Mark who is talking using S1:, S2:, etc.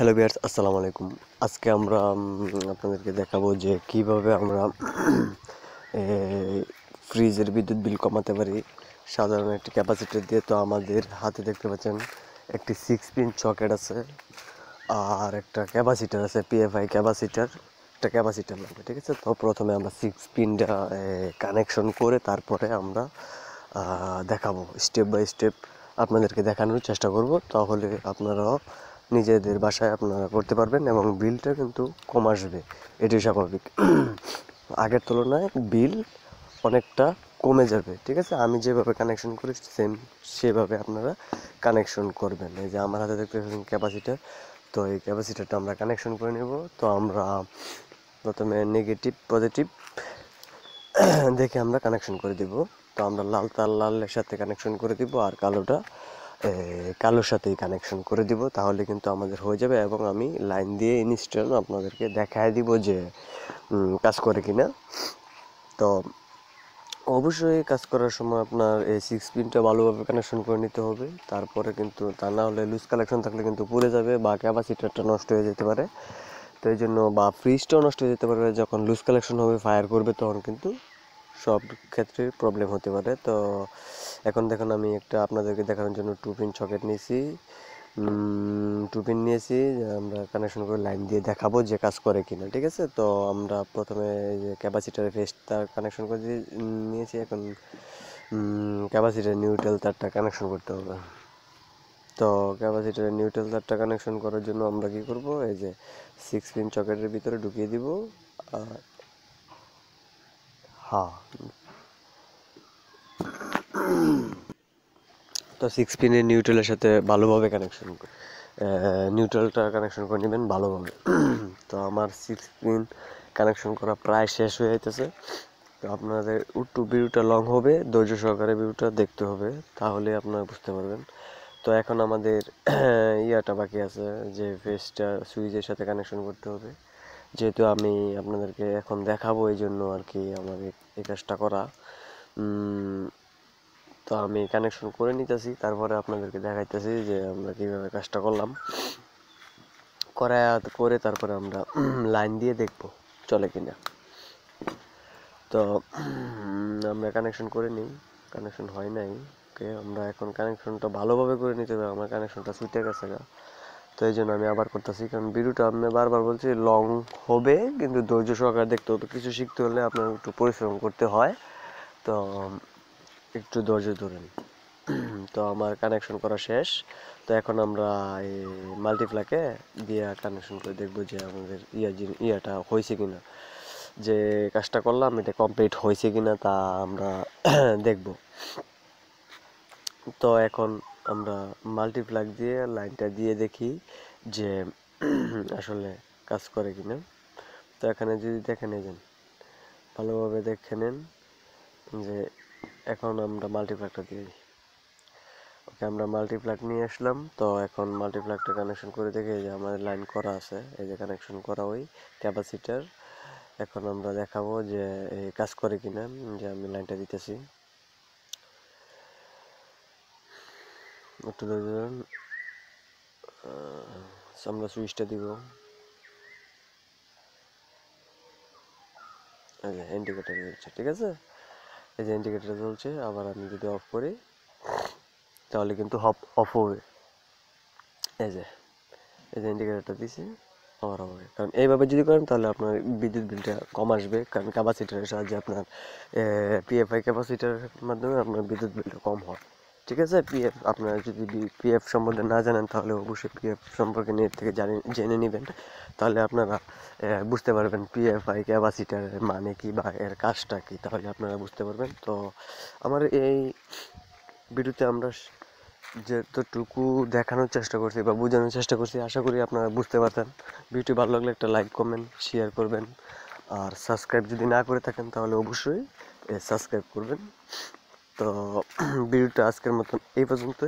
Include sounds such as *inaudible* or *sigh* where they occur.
S1: hello বিয়ার্স আসসালামু আলাইকুম আজকে আমরা আপনাদেরকে দেখাবো যে কিভাবে আমরা ফ্রিজের বিদ্যুৎ বিল কমাতে পারি সাধারণ একটি ক্যাপাসিটার দিয়ে তো আমাদের হাতে দেখতে পাচ্ছেন একটি সিক্স পিন চকেট আছে আর একটা ক্যাপাসিটার আছে পিএফআই ক্যাপাসিটার একটা ক্যাপাসিটার লাগবে ঠিক আছে তো প্রথমে আমরা সিক্স পিনটা কানেকশন করে তারপরে আমরা দেখাবো স্টেপ বাই স্টেপ আপনাদেরকে দেখানোর চেষ্টা করব তাহলে আপনারাও নিজেদের বাসায় আপনারা করতে পারবেন এবং বিলটা কিন্তু কম আসবে এটি স্বাভাবিক *clears throat* আগের তুলনায় বিল অনেকটা কমে যাবে ঠিক আছে আমি যেভাবে কানেকশন করি সেম সেভাবে আপনারা কানেকশন করবেন এই যে আমার হাতে দেখতে পাচ্ছেন ক্যাপাসিটার তো এই ক্যাপাসিটারটা আমরা কানেকশন করে নেব তো আমরা প্রথমে নেগেটিভ পজিটিভ *clears throat* দেখে আমরা কানেকশন করে দিব তো আমরা লাল তার লালের সাথে কানেকশন করে দিব আর কালোটা কালোর সাথেই কানেকশন করে দিব তাহলে কিন্তু আমাদের হয়ে যাবে এবং আমি লাইন দিয়ে ইনস্টল আপনাদেরকে দেখায় দিব যে কাজ করে কি না তো অবশ্যই কাজ করার সময় আপনার এই সিক্স পিনটা ভালোভাবে কানেকশন করে নিতে হবে তারপরে কিন্তু তা না হলে লুজ কালেকশন থাকলে কিন্তু পুড়ে যাবে বা ক্যাপাসিটারটা নষ্ট হয়ে যেতে পারে তো এই জন্য বা ফ্রিজটাও নষ্ট হয়ে যেতে পারে যখন লুজ কালেকশন হবে ফায়ার করবে তখন কিন্তু সব ক্ষেত্রে প্রবলেম হতে পারে তো এখন দেখুন আমি একটা আপনাদেরকে দেখানোর জন্য টু পিন সকেট নিয়েছি টু পিন নিয়েছি আমরা কানেকশন করে লাইন দিয়ে দেখাবো যে কাজ করে কিনা ঠিক আছে তো আমরা প্রথমে যে ক্যাপাসিটারের ফেস্ট তার কানেকশন করে দিয়ে নিয়েছি এখন ক্যাপাসিটার নিউট্রাল তারটা কানেকশন করতে হবে তো ক্যাপাসিটারের নিউট্রাল তারটা কানেকশন করার জন্য আমরা কি করব এই যে সিক্স পিন চকেটের ভিতরে ঢুকিয়ে দিব হ্যাঁ তো সিক্স পিনের নিউট্রালের সাথে ভালোভাবে কানেকশন নিউট্রালটা কানেকশন করে নেবেন ভালোভাবে তো আমার সিক্স পিন কানেকশন করা প্রায় শেষ হয়ে যেতেছে তো আপনাদের একটু ভিডিওটা লং হবে ধৈর্য সহকারে ভিডিওটা দেখতে হবে তাহলে আপনারা বুঝতে পারবেন তো এখন আমাদের ইয়াটা বাকি আছে যে ফেসটা সুইচের সাথে কানেকশন করতে হবে যেহেতু আমি আপনাদেরকে এখন দেখাবো এই জন্য আর কি আমাদের এই কাজটা করা তো আমি কানেকশন করে নিতেছি তারপরে আপনাদেরকে দেখাইতেছি যে আমরা কীভাবে কাজটা করলাম করা করে তারপরে আমরা লাইন *clears throat* দিয়ে দেখব চলে কিনা তো আমরা কানেকশন করে নিই কানেকশন হয় নাই ওকে আমরা এখন কানেকশনটা ভালোভাবে করে নিতে হবে আমার কানেকশনটা ছুটে গেছে গা তো এই জন্য আমি আবার করতেছি কারণ ভিডিওটা আমি বারবার বলছি লং হবে কিন্তু ধৈর্য সহকারে দেখতে হবে কিছু শিখতে হলে আপনার একটু পরিশ্রম করতে হয় তো একটু ধৈর্য ধরেন *clears throat* তো আমার কানেকশন করা শেষ তো এখন আমরা এই মাল্টিপ্লাকে দিয়ে কানেকশন করে দেখবো যে আমাদের ইয়া ইয়াটা হয়েছে কি না যে কাজটা করলাম এটা কমপ্লিট হয়েছে কি না তা আমরা *clears throat* দেখব তো এখন আমরা মাল্টিপ্লাক দিয়ে লাইনটা দিয়ে দেখি যে *clears throat* আসলে কাজ করে কি না তো এখানে যদি দেখে নেবেন ভালোভাবে দেখে নেন যে এখন আমরা মাল্টিপ্লাগটা দিয়ে দিই ওকে আমরা মাল্টিপ্লাগ নিয়ে আসলাম তো এখন মাল্টিপ্লাগটা কানেকশন করে দেখে যে আমাদের লাইন করা আছে এই যে কানেকশন করা ওই ক্যাপাসিটার এখন আমরা দেখাবো যে এই কাজ করে কিনা যে আমি লাইনটা দিতেছি একটু ধরে ধরুন আমরা সুইচটা দিব ইন্ডিকেটার ঠিক আছে এই যে ইন্ডিকেটার চলছে আবার আমি যদি অফ করি তাহলে কিন্তু হপ অফ হবে এই যে এই যে ইন্ডিকেটারটা দিছি আবার হবে কারণ এইভাবে যদি করেন তাহলে আপনার বিদ্যুৎ বিলটা কম আসবে কারণ ক্যাপাসিটারের সাহায্যে আপনার পিএফআই ক্যাপাসিটারের মাধ্যমে আপনার বিদ্যুৎ বিলটা কম হয় ঠিক আছে পিএফ আপনারা যদি পিএফ সম্বন্ধে না জানেন তাহলে অবশ্যই পিএফ সম্পর্কে নেট থেকে জানি জেনে নেবেন তাহলে আপনারা বুঝতে পারবেন পিএফ আই ক্যাপাসিটার মানে কি বা এর কাজটা কি তাহলে আপনারা বুঝতে পারবেন তো আমার এই ভিডিওতে আমরা যতটুকু দেখানোর চেষ্টা করছি বা বোঝানোর চেষ্টা করছি আশা করি আপনারা বুঝতে পারতেন ভিডিওটি ভালো লাগলে একটা লাইক কমেন্ট শেয়ার করবেন আর সাবস্ক্রাইব যদি না করে থাকেন তাহলে অবশ্যই সাবস্ক্রাইব করবেন তো বিলটা আজকের মত এই পর্যন্ত